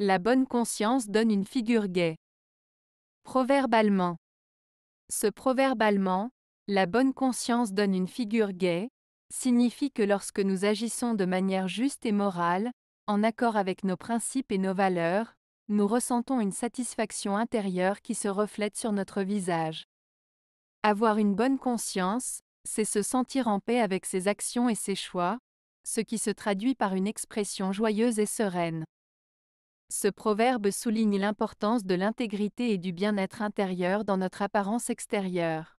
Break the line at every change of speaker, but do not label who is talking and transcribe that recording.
La bonne conscience donne une figure gaie. Proverbalement Ce proverbe allemand, la bonne conscience donne une figure gaie, signifie que lorsque nous agissons de manière juste et morale, en accord avec nos principes et nos valeurs, nous ressentons une satisfaction intérieure qui se reflète sur notre visage. Avoir une bonne conscience, c'est se sentir en paix avec ses actions et ses choix, ce qui se traduit par une expression joyeuse et sereine. Ce proverbe souligne l'importance de l'intégrité et du bien-être intérieur dans notre apparence extérieure.